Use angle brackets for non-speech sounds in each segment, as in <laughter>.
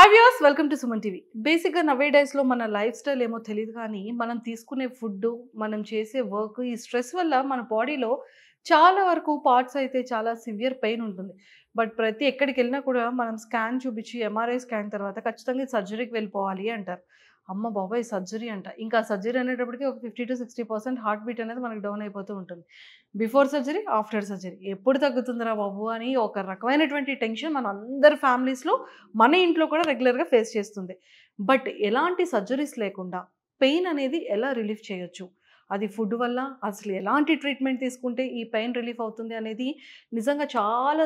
High viewers welcome to Suman TV బేసిక్గా నవే డేస్లో మన లైఫ్ స్టైల్ ఏమో తెలియదు కానీ మనం తీసుకునే ఫుడ్ మనం చేసే వర్క్ ఈ స్ట్రెస్ వల్ల మన బాడీలో చాలా వరకు పార్ట్స్ అయితే చాలా సివియర్ పెయిన్ ఉంటుంది బట్ ప్రతి ఎక్కడికి వెళ్ళినా కూడా మనం స్కాన్ చూపించి ఎంఆర్ఐ స్కాన్ తర్వాత ఖచ్చితంగా సర్జరీకి వెళ్ళిపోవాలి అంటారు అమ్మ బాబాయ్ సర్జరీ అంట ఇంకా సర్జరీ అనేటప్పటికి ఒక fifty to sixty percent heartbeat అనేది మనకి డౌన్ అయిపోతూ ఉంటుంది బిఫోర్ సర్జరీ ఆఫ్టర్ సర్జరీ ఎప్పుడు తగ్గుతుందిరా బాబు అని ఒక రకమైనటువంటి టెన్షన్ మన అందరి ఫ్యామిలీస్లో మన ఇంట్లో కూడా రెగ్యులర్గా ఫేస్ చేస్తుంది బట్ ఎలాంటి సర్జరీస్ లేకుండా పెయిన్ అనేది ఎలా రిలీఫ్ చేయొచ్చు అది ఫుడ్ వల్ల అసలు ఎలాంటి ట్రీట్మెంట్ తీసుకుంటే ఈ పెయిన్ రిలీఫ్ అవుతుంది అనేది నిజంగా చాలా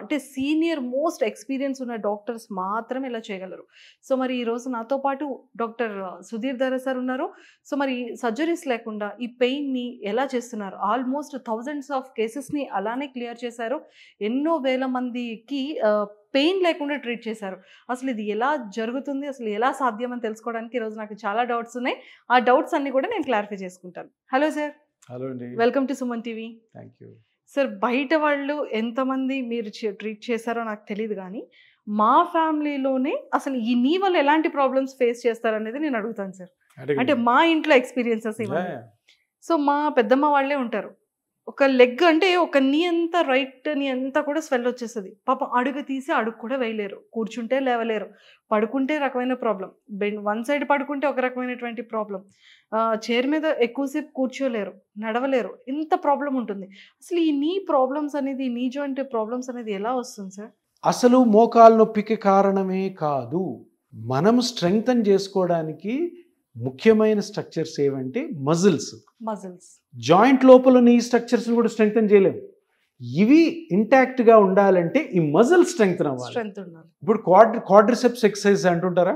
అంటే సీనియర్ మోస్ట్ ఎక్స్పీరియన్స్ ఉన్న డాక్టర్స్ మాత్రమే ఇలా చేయగలరు సో మరి ఈరోజు నాతో పాటు డాక్టర్ సుధీర్ ధర సార్ ఉన్నారు సో మరి సర్జరీస్ లేకుండా ఈ పెయిన్ని ఎలా చేస్తున్నారు ఆల్మోస్ట్ థౌజండ్స్ ఆఫ్ కేసెస్ని అలానే క్లియర్ చేశారు ఎన్నో వేల మందికి పెయిన్ లేకుండా ట్రీట్ చేశారు అసలు ఇది ఎలా జరుగుతుంది అసలు ఎలా సాధ్యం అని తెలుసుకోవడానికి ఈరోజు నాకు చాలా డౌట్స్ ఉన్నాయి ఆ డౌట్స్ అన్ని కూడా నేను క్లారిఫై చేసుకుంటాను హలో సార్ హలో అండి welcome to Suman TV thank you sir బయట వాళ్ళు ఎంతమంది మీరు ట్రీట్ చేశారో నాకు తెలియదు కానీ మా ఫ్యామిలీలోనే అసలు ఈ నీ వల్ల ఎలాంటి ప్రాబ్లమ్స్ ఫేస్ చేస్తారనేది నేను అడుగుతాను సార్ అంటే మా ఇంట్లో ఎక్స్పీరియన్సెస్ ఇవ్వాలి సో మా పెద్దమ్మ వాళ్ళే ఉంటారు ఒక లెగ్ అంటే ఒక నీ అంతా రైట్ నీ అంతా కూడా స్వెల్ వచ్చేస్తుంది పాపం అడుగు తీసి అడుగు కూడా వేయలేరు కూర్చుంటే లేవలేరు పడుకుంటే రకమైన ప్రాబ్లం బెండ్ వన్ సైడ్ పడుకుంటే ఒక రకమైనటువంటి ప్రాబ్లం చైర్ మీద ఎక్కువసేపు కూర్చోలేరు నడవలేరు ఇంత ప్రాబ్లం ఉంటుంది అసలు ఈ నీ ప్రాబ్లమ్స్ అనేది నీ జాయింట్ ప్రాబ్లమ్స్ అనేది ఎలా వస్తుంది సార్ అసలు మోకాలు నొప్పికి కారణమే కాదు మనం స్ట్రెంగ్తన్ చేసుకోవడానికి ముఖ్యమైన స్ట్రక్చర్స్ ఏవంటే మజిల్స్ మజిల్స్ జాయింట్ లోపల ఉన్న ఈ కూడా స్ట్రెంగ్తన్ చేయలేము ఇవి ఇంటాక్ట్గా ఉండాలంటే ఈ మజిల్ స్ట్రెంగ్త్ ఇప్పుడు క్వాడ్రిసెప్స్ ఎక్సర్సైజ్ అంటుంటారా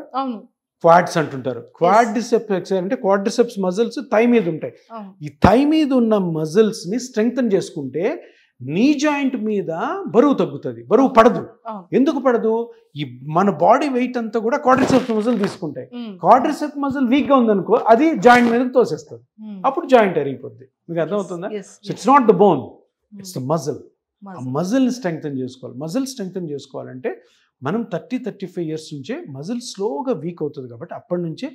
క్వాడ్స్ అంటుంటారు క్వాడ్రిసెప్స్ ఎక్సర్సైజ్ అంటే క్వాడ్రిసెప్స్ మజిల్స్ థై మీద ఉంటాయి ఈ థై మీద ఉన్న ని స్ట్రెంగ్తన్ చేసుకుంటే నీ జాయింట్ మీద బరువు తగ్గుతుంది బరువు పడదు ఎందుకు పడదు ఈ మన బాడీ వెయిట్ అంతా కూడా క్వాడ్రిసెప్ మజిల్ తీసుకుంటాయి క్వాడ్రిసెప్ మజిల్ ఉంది ఉందనుకో అది జాయింట్ మీద తోసేస్తుంది అప్పుడు జాయింట్ అరిగిపోద్ది మీకు అర్థమవుతుందా it's not the bone it's the muscle ఆ మజిల్ స్ట్రెంగ్తన్ చేసుకోవాలి మజిల్ స్ట్రెంగ్తన్ చేసుకోవాలంటే మనం థర్టీ థర్టీ ఫైవ్ ఇయర్స్ నుంచే మజిల్ స్లోగా వీక్ అవుతుంది కాబట్టి అప్పటి నుంచే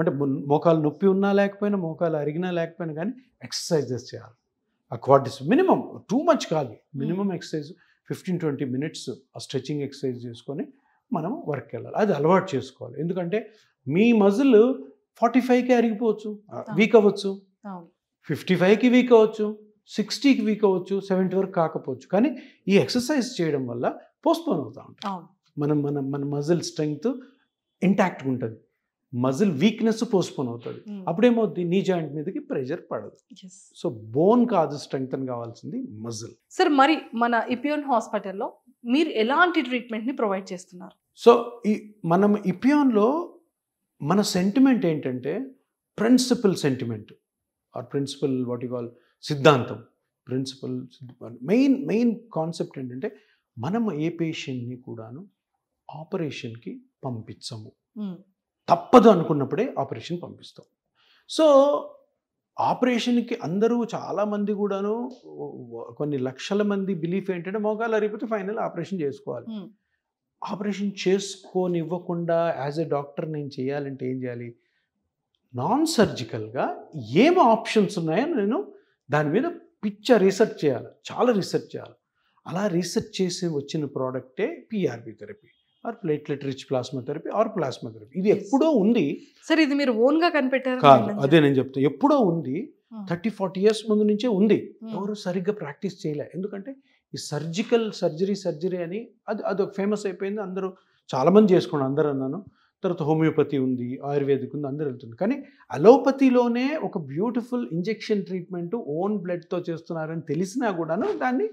అంటే మోకాలు నొప్పి ఉన్నా లేకపోయినా మోకాలు అరిగినా లేకపోయినా కానీ ఎక్సర్సైజెస్ చేయాలి Hmm. ఆ మినిమం టూ మచ్ కాదు minimum exercise fifteen twenty minutes ఆ స్ట్రెచ్చింగ్ ఎక్సర్సైజ్ చేసుకొని మనం వర్క్ వెళ్ళాలి అది అలవాటు చేసుకోవాలి ఎందుకంటే మీ మజిల్ ఫార్టీ ఫైవ్కి అరిగిపోవచ్చు వీక్ అవ్వచ్చు ఫిఫ్టీ ఫైవ్కి వీక్ అవ్వచ్చు సిక్స్టీకి వీక్ అవ్వచ్చు సెవెంటీ వరకు కాకపోవచ్చు కానీ ఈ ఎక్సర్సైజ్ చేయడం వల్ల పోస్ట్పోన్ అవుతూ ఉంటాం మనం మన మన మజిల్ స్ట్రెంగ్త్ ఇంటాక్ట్గా ఉంటుంది మజిల్ వీక్నెస్ పోస్ట్పోన్ అవుతుంది hmm. అప్పుడేమవుతుంది నీ జాయింట్ మీదకి ప్రెషర్ పడదు సో బోన్ కాదు స్ట్రెంగ్తన్ కావాల్సింది మజిల్ సార్ మరి మన ఇపియోన్ హాస్పిటల్లో మీరు ఎలాంటి ట్రీట్మెంట్ని ప్రొవైడ్ చేస్తున్నారు సో ఈ మనం ఇపియోన్లో మన సెంటిమెంట్ ఏంటంటే principle sentiment or principle what you call సిద్ధాంతం ప్రిన్సిపల్ మెయిన్ మెయిన్ కాన్సెప్ట్ ఏంటంటే మనం ఏ పేషెంట్ని కూడాను ఆపరేషన్కి పంపించము hmm. తప్పదు అనుకున్నప్పుడే ఆపరేషన్ పంపిస్తాం సో ఆపరేషన్కి అందరూ చాలామంది కూడాను కొన్ని లక్షల మంది బిలీఫ్ ఏంటంటే మోకాలు అరిగిపోతే ఫైనల్ ఆపరేషన్ చేసుకోవాలి ఆపరేషన్ చేసుకోనివ్వకుండా యాజ్ ఎ డాక్టర్ నేను చేయాలంటే ఏం చేయాలి నాన్ సర్జికల్గా ఏం ఆప్షన్స్ ఉన్నాయో నేను దాని మీద పిచ్చ రీసెర్చ్ చేయాలి చాలా రీసెర్చ్ చేయాలి అలా రీసెర్చ్ చేసి వచ్చిన ప్రోడక్టే PRB therapy or platelet rich plasma therapy or plasma therapy ఇది ఎప్పుడో ఉంది సార్ ఇది మీరు ఓన్గా కనిపెట్టారు కాదు అదే నేను చెప్తాను ఎప్పుడో ఉంది థర్టీ ఫార్టీ ఇయర్స్ ముందు నుంచే ఉంది ఎవరు సరిగ్గా ప్రాక్టీస్ చేయలే ఎందుకంటే ఈ సర్జికల్ సర్జరీ సర్జరీ అని అది అది ఫేమస్ అయిపోయింది అందరూ చాలామంది చేసుకోండి అందరూ అన్నాను తర్వాత హోమియోపతి ఉంది ఆయుర్వేదిక్ ఉంది అందరూ వెళ్తుంది కానీ అలోపతిలోనే ఒక బ్యూటిఫుల్ ఇంజెక్షన్ ట్రీట్మెంట్ ఓన్ బ్లడ్తో చేస్తున్నారని తెలిసినా కూడాను దాన్ని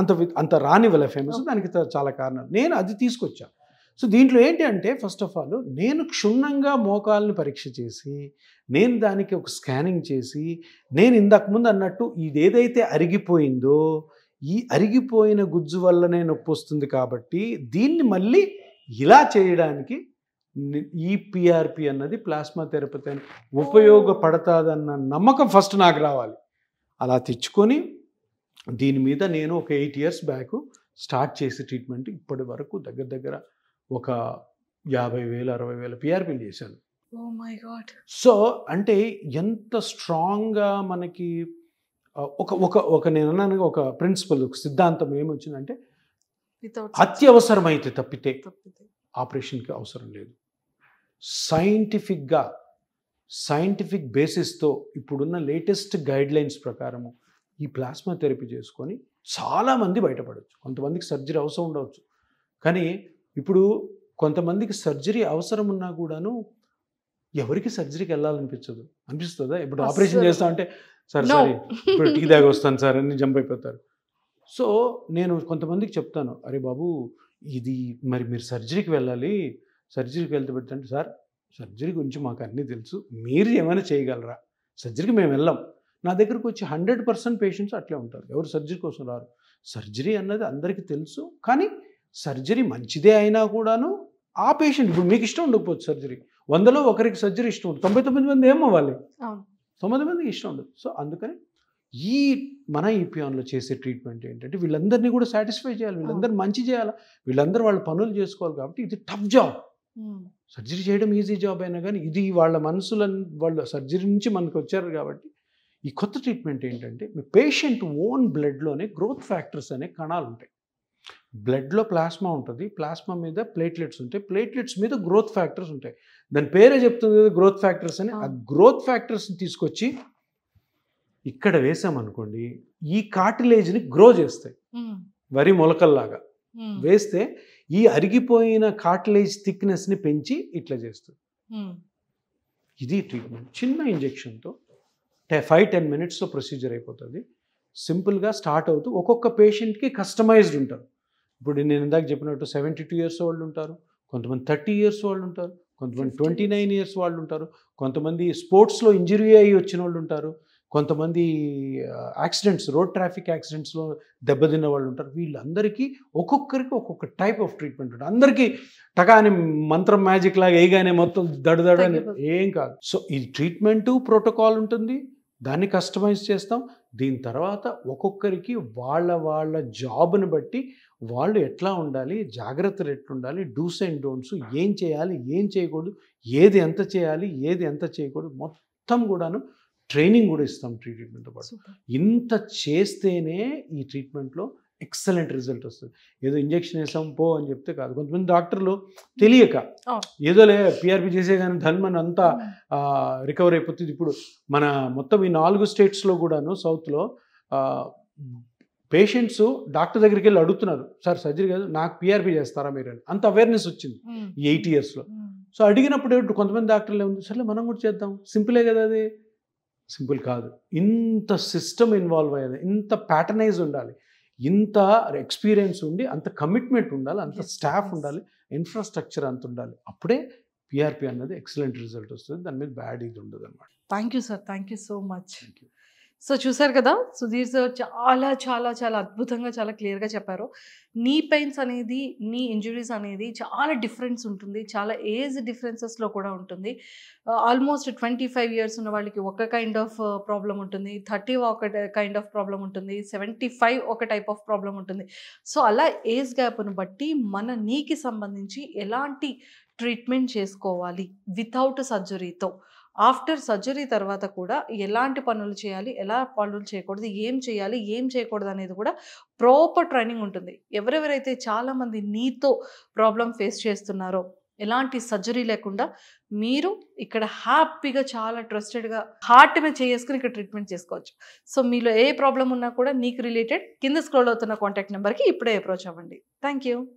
అంత అంత రానివ్వలే ఫేమస్ దానికి చాలా కారణం నేను అది తీసుకొచ్చాను సో దీంట్లో ఏంటి అంటే ఫస్ట్ ఆఫ్ ఆల్ నేను క్షుణ్ణంగా మోకాలను పరీక్ష చేసి నేను దానికి ఒక స్కానింగ్ చేసి నేను ముందు అన్నట్టు ఇది ఏదైతే అరిగిపోయిందో ఈ అరిగిపోయిన గుజ్జు వల్లనే నొప్పి వస్తుంది కాబట్టి దీన్ని మళ్ళీ ఇలా చేయడానికి ఈ పిఆర్పి అన్నది ప్లాస్మా థెరపీ అని ఉపయోగపడతాదన్న నమ్మకం ఫస్ట్ నాకు రావాలి అలా తెచ్చుకొని దీని మీద నేను ఒక ఎయిట్ ఇయర్స్ బ్యాక్ స్టార్ట్ చేసే ట్రీట్మెంట్ ఇప్పటి వరకు దగ్గర దగ్గర ఒక యాభై వేలు అరవై వేలు పిఆర్పీలు చేశాను సో అంటే ఎంత స్ట్రాంగ్గా మనకి ఒక ఒక ఒక నేను అన్నాను ఒక ప్రిన్సిపల్ ఒక సిద్ధాంతం ఏమొచ్చిందంటే అత్యవసరమైతే తప్పితే ఆపరేషన్కి అవసరం లేదు సైంటిఫిక్గా సైంటిఫిక్ బేసిస్తో ఇప్పుడున్న లేటెస్ట్ గైడ్ లైన్స్ ప్రకారము ఈ ప్లాస్మా థెరపీ చేసుకొని చాలామంది బయటపడవచ్చు కొంతమందికి సర్జరీ అవసరం ఉండవచ్చు కానీ ఇప్పుడు కొంతమందికి సర్జరీ అవసరం ఉన్నా కూడాను ఎవరికి సర్జరీకి వెళ్ళాలనిపించదు అనిపిస్తుందా ఇప్పుడు ఆపరేషన్ చేస్తా అంటే సరే సారీ ఇప్పుడు టీ దాకా <laughs> వస్తాను సార్ అని జంప్ అయిపోతారు సో నేను కొంతమందికి చెప్తాను అరే బాబు ఇది మరి మీరు సర్జరీకి వెళ్ళాలి సర్జరీకి వెళ్తే పెడతాను సార్ సర్జరీ గురించి మాకు అన్నీ తెలుసు మీరు ఏమైనా చేయగలరా సర్జరీకి మేము వెళ్ళాం నా దగ్గరకు వచ్చి హండ్రెడ్ పర్సెంట్ పేషెంట్స్ అట్లే ఉంటారు ఎవరు సర్జరీ కోసం రారు సర్జరీ అన్నది అందరికీ తెలుసు కానీ సర్జరీ మంచిదే అయినా కూడాను ఆ పేషెంట్ ఇప్పుడు మీకు ఇష్టం ఉండకపోవచ్చు సర్జరీ వందలో ఒకరికి సర్జరీ ఇష్టం ఉండదు తొంభై తొమ్మిది మంది ఏమవ్వాలి తొమ్మిది మందికి ఇష్టం ఉండదు సో అందుకని ఈ మన ఈపీఆన్లో చేసే ట్రీట్మెంట్ ఏంటంటే వీళ్ళందరినీ కూడా సాటిస్ఫై చేయాలి వీళ్ళందరూ మంచి చేయాలి వీళ్ళందరూ వాళ్ళ పనులు చేసుకోవాలి కాబట్టి ఇది టఫ్ జాబ్ సర్జరీ చేయడం ఈజీ జాబ్ అయినా కానీ ఇది వాళ్ళ మనసుల వాళ్ళ సర్జరీ నుంచి మనకు వచ్చారు కాబట్టి ఈ కొత్త ట్రీట్మెంట్ ఏంటంటే మీ పేషెంట్ ఓన్ బ్లడ్లోనే గ్రోత్ ఫ్యాక్టర్స్ అనే కణాలు ఉంటాయి బ్లడ్లో ప్లాస్మా ఉంటుంది ప్లాస్మా మీద ప్లేట్లెట్స్ ఉంటాయి ప్లేట్లెట్స్ మీద గ్రోత్ ఫ్యాక్టర్స్ ఉంటాయి దాని పేరే చెప్తుంది కదా గ్రోత్ ఫ్యాక్టర్స్ అని ఆ గ్రోత్ ఫ్యాక్టర్స్ని తీసుకొచ్చి ఇక్కడ వేసామనుకోండి ఈ కాటిలేజ్ని గ్రో చేస్తాయి వరి మొలకల్లాగా వేస్తే ఈ అరిగిపోయిన కాటిలేజ్ థిక్నెస్ని పెంచి ఇట్లా చేస్తుంది ఇది ట్రీట్మెంట్ చిన్న ఇంజెక్షన్తో టె ఫైవ్ టెన్ మినిట్స్తో ప్రొసీజర్ అయిపోతుంది సింపుల్గా స్టార్ట్ అవుతూ ఒక్కొక్క పేషెంట్కి కస్టమైజ్డ్ ఉంటుంది ఇప్పుడు నేను ఇందాక చెప్పినట్టు సెవెంటీ టూ ఇయర్స్ వాళ్ళు ఉంటారు కొంతమంది థర్టీ ఇయర్స్ వాళ్ళు ఉంటారు కొంతమంది ట్వంటీ నైన్ ఇయర్స్ వాళ్ళు ఉంటారు కొంతమంది స్పోర్ట్స్లో ఇంజరీ అయ్యి వచ్చిన వాళ్ళు ఉంటారు కొంతమంది యాక్సిడెంట్స్ రోడ్ ట్రాఫిక్ యాక్సిడెంట్స్లో దెబ్బతిన్న వాళ్ళు ఉంటారు వీళ్ళందరికీ ఒక్కొక్కరికి ఒక్కొక్క టైప్ ఆఫ్ ట్రీట్మెంట్ ఉంటుంది అందరికీ టకా అని మంత్రం మ్యాజిక్ లాగా వేయగానే మొత్తం దడదడని ఏం కాదు సో ఈ ట్రీట్మెంటు ప్రోటోకాల్ ఉంటుంది దాన్ని కస్టమైజ్ చేస్తాం దీని తర్వాత ఒక్కొక్కరికి వాళ్ళ వాళ్ళ జాబ్ని బట్టి వాళ్ళు ఎట్లా ఉండాలి జాగ్రత్తలు ఎట్లుండాలి డూస్ అండ్ డోంట్స్ ఏం చేయాలి ఏం చేయకూడదు ఏది ఎంత చేయాలి ఏది ఎంత చేయకూడదు మొత్తం కూడాను ట్రైనింగ్ కూడా ఇస్తాం ట్రీట్మెంట్తో పాటు ఇంత చేస్తేనే ఈ ట్రీట్మెంట్లో ఎక్సలెంట్ రిజల్ట్ వస్తుంది ఏదో ఇంజెక్షన్ వేసాం పో అని చెప్తే కాదు కొంతమంది డాక్టర్లు తెలియక ఏదోలే పిఆర్పి చేసే కానీ ధన్మన్ అంతా రికవర్ అయిపోతుంది ఇప్పుడు మన మొత్తం ఈ నాలుగు స్టేట్స్లో కూడాను సౌత్లో పేషెంట్స్ డాక్టర్ దగ్గరికి వెళ్ళి అడుగుతున్నారు సార్ సర్జరీ కాదు నాకు పిఆర్పి చేస్తారా మీరు అని అంత అవేర్నెస్ వచ్చింది ఈ ఎయిట్ ఇయర్స్లో సో అడిగినప్పుడు కొంతమంది డాక్టర్లు ఏముంది సర్లే మనం కూడా చేద్దాం సింపులే కదా అది సింపుల్ కాదు ఇంత సిస్టమ్ ఇన్వాల్వ్ అయ్యేది ఇంత ప్యాటర్నైజ్ ఉండాలి ఇంత ఎక్స్పీరియన్స్ ఉండి అంత కమిట్మెంట్ ఉండాలి అంత స్టాఫ్ ఉండాలి ఇన్ఫ్రాస్ట్రక్చర్ అంత ఉండాలి అప్పుడే పిఆర్పి అన్నది ఎక్సలెంట్ రిజల్ట్ వస్తుంది దాని మీద బ్యాడ్ ఇది ఉండదు అనమాట thank you sir thank you so much thank you so చూసారు కదా సుధీర్ సార్ చాలా చాలా చాలా అద్భుతంగా చాలా క్లియర్గా చెప్పారు నీ పెయిన్స్ అనేది నీ ఇంజురీస్ అనేది చాలా డిఫరెన్స్ ఉంటుంది చాలా ఏజ్ డిఫరెన్సెస్లో కూడా ఉంటుంది ఆల్మోస్ట్ ట్వంటీ ఫైవ్ ఇయర్స్ ఉన్న వాళ్ళకి ఒక కైండ్ ఆఫ్ ప్రాబ్లం ఉంటుంది థర్టీ ఒక కైండ్ ఆఫ్ ప్రాబ్లం ఉంటుంది సెవెంటీ ఫైవ్ ఒక టైప్ ఆఫ్ ప్రాబ్లం ఉంటుంది సో అలా ఏజ్ గ్యాప్ను బట్టి మన నీకి సంబంధించి ఎలాంటి ట్రీట్మెంట్ చేసుకోవాలి వితౌట్ సర్జరీతో ఆఫ్టర్ సర్జరీ తర్వాత కూడా ఎలాంటి పనులు చేయాలి ఎలా పనులు చేయకూడదు ఏం చేయాలి ఏం చేయకూడదు అనేది కూడా ప్రాపర్ ట్రైనింగ్ ఉంటుంది ఎవరెవరైతే చాలామంది నీతో ప్రాబ్లం ఫేస్ చేస్తున్నారో ఎలాంటి సర్జరీ లేకుండా మీరు ఇక్కడ హ్యాపీగా చాలా ట్రస్టెడ్గా హార్ట్ మీద చేసుకుని ఇక్కడ ట్రీట్మెంట్ చేసుకోవచ్చు సో మీలో ఏ ప్రాబ్లం ఉన్నా కూడా నీకు రిలేటెడ్ కింద స్క్రోల్ అవుతున్న కాంటాక్ట్ నెంబర్కి ఇప్పుడే అప్రోచ్ అవ్వండి థ్యాంక్